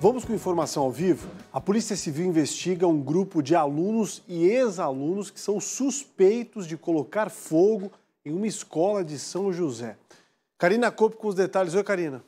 Vamos com informação ao vivo? A Polícia Civil investiga um grupo de alunos e ex-alunos que são suspeitos de colocar fogo em uma escola de São José. Karina Copo com os detalhes. Oi, Karina.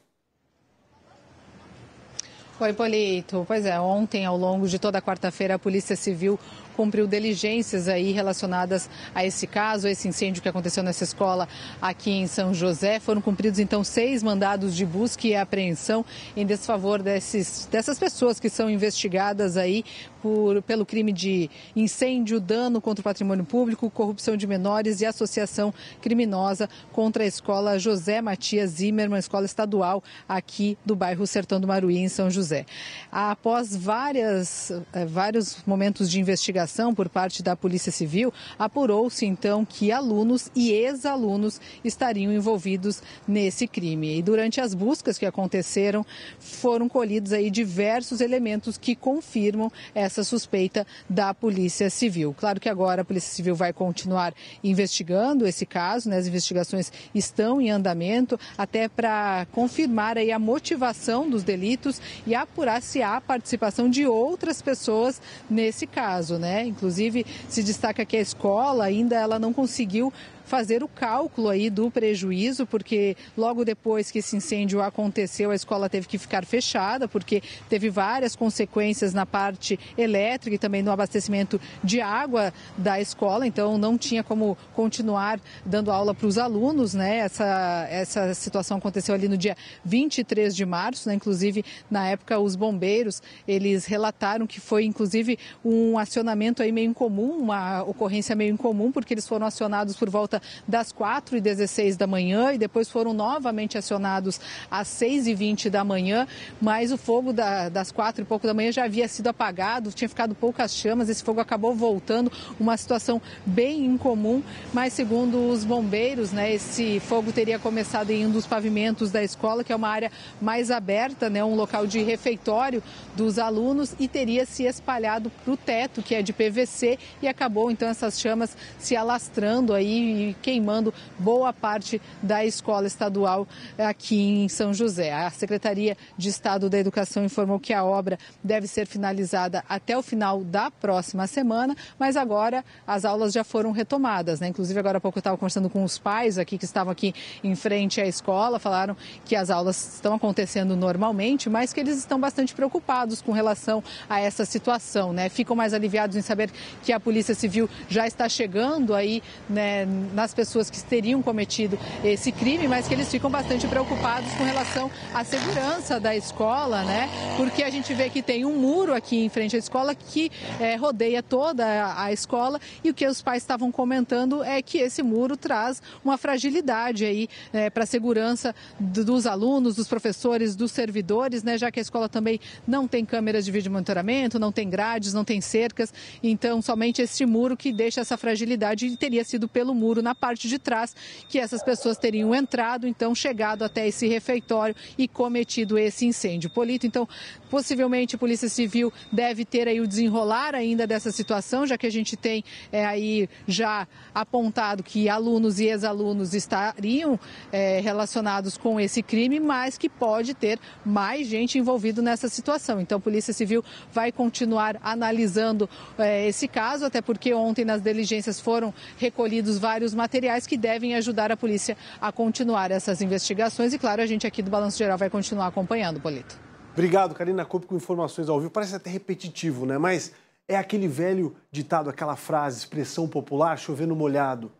Oi, Polito. Pois é, ontem, ao longo de toda a quarta-feira, a Polícia Civil cumpriu diligências aí relacionadas a esse caso, a esse incêndio que aconteceu nessa escola aqui em São José. Foram cumpridos, então, seis mandados de busca e apreensão em desfavor desses, dessas pessoas que são investigadas aí por, pelo crime de incêndio, dano contra o patrimônio público, corrupção de menores e associação criminosa contra a escola José Matias Zimmermann, escola estadual aqui do bairro Sertão do Maruí, em São José. José. Após várias, eh, vários momentos de investigação por parte da Polícia Civil, apurou-se então que alunos e ex-alunos estariam envolvidos nesse crime. E durante as buscas que aconteceram, foram colhidos aí diversos elementos que confirmam essa suspeita da Polícia Civil. Claro que agora a Polícia Civil vai continuar investigando esse caso, né? as investigações estão em andamento até para confirmar aí a motivação dos delitos e a apurar se há participação de outras pessoas nesse caso, né? Inclusive, se destaca que a escola ainda ela não conseguiu fazer o cálculo aí do prejuízo, porque logo depois que esse incêndio aconteceu, a escola teve que ficar fechada, porque teve várias consequências na parte elétrica e também no abastecimento de água da escola, então não tinha como continuar dando aula para os alunos, né? Essa, essa situação aconteceu ali no dia 23 de março, né? Inclusive, na época, os bombeiros, eles relataram que foi, inclusive, um acionamento aí meio incomum, uma ocorrência meio incomum, porque eles foram acionados por volta das 4 e 16 da manhã e depois foram novamente acionados às 6 e 20 da manhã, mas o fogo da, das 4 e pouco da manhã já havia sido apagado, tinha ficado poucas chamas, esse fogo acabou voltando, uma situação bem incomum, mas segundo os bombeiros, né, esse fogo teria começado em um dos pavimentos da escola, que é uma área mais aberta, né, um local de refeitório dos alunos e teria se espalhado para o teto, que é de PVC, e acabou então essas chamas se alastrando aí e queimando boa parte da escola estadual aqui em São José. A Secretaria de Estado da Educação informou que a obra deve ser finalizada até o final da próxima semana, mas agora as aulas já foram retomadas. Né? Inclusive, agora há pouco eu estava conversando com os pais aqui que estavam aqui em frente à escola, falaram que as aulas estão acontecendo normalmente, mas que eles estão bastante preocupados com relação a essa situação. Né? Ficam mais aliviados em saber que a Polícia Civil já está chegando aí né, nas pessoas que teriam cometido esse crime, mas que eles ficam bastante preocupados com relação à segurança da escola, né? Porque a gente vê que tem um muro aqui em frente à escola que é, rodeia toda a escola e o que os pais estavam comentando é que esse muro traz uma fragilidade aí é, para a segurança dos alunos, dos professores, dos servidores, né? Já que a escola também não tem câmeras de vídeo monitoramento, não tem grades, não tem cercas, então somente este muro que deixa essa fragilidade e teria sido pelo muro na parte de trás, que essas pessoas teriam entrado, então chegado até esse refeitório e cometido esse incêndio. Polito, então, possivelmente a Polícia Civil deve ter aí o desenrolar ainda dessa situação, já que a gente tem é, aí já apontado que alunos e ex-alunos estariam é, relacionados com esse crime, mas que pode ter mais gente envolvida nessa situação. Então, a Polícia Civil vai continuar analisando é, esse caso, até porque ontem nas diligências foram recolhidos vários os materiais que devem ajudar a polícia a continuar essas investigações. E claro, a gente aqui do Balanço Geral vai continuar acompanhando, Polito. Obrigado, Karina Cup, com informações ao vivo. Parece até repetitivo, né? Mas é aquele velho ditado, aquela frase, expressão popular, chovendo molhado.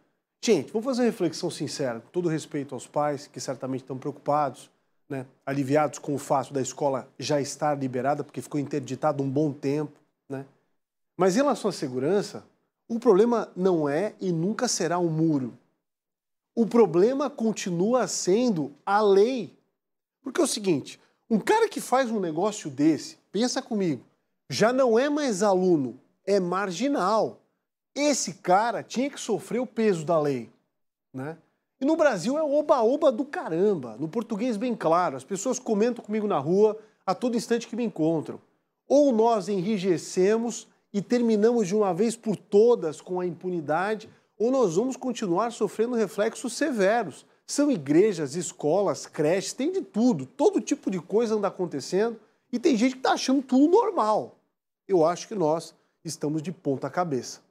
Gente, vamos fazer uma reflexão sincera, com todo respeito aos pais, que certamente estão preocupados, né? aliviados com o fato da escola já estar liberada, porque ficou interditada um bom tempo. Né? Mas em relação à segurança, o problema não é e nunca será um muro. O problema continua sendo a lei. Porque é o seguinte, um cara que faz um negócio desse, pensa comigo, já não é mais aluno, é marginal. Esse cara tinha que sofrer o peso da lei, né? E no Brasil é oba-oba do caramba, no português bem claro. As pessoas comentam comigo na rua a todo instante que me encontram. Ou nós enrijecemos e terminamos de uma vez por todas com a impunidade, ou nós vamos continuar sofrendo reflexos severos. São igrejas, escolas, creches, tem de tudo, todo tipo de coisa anda acontecendo e tem gente que está achando tudo normal. Eu acho que nós estamos de ponta cabeça.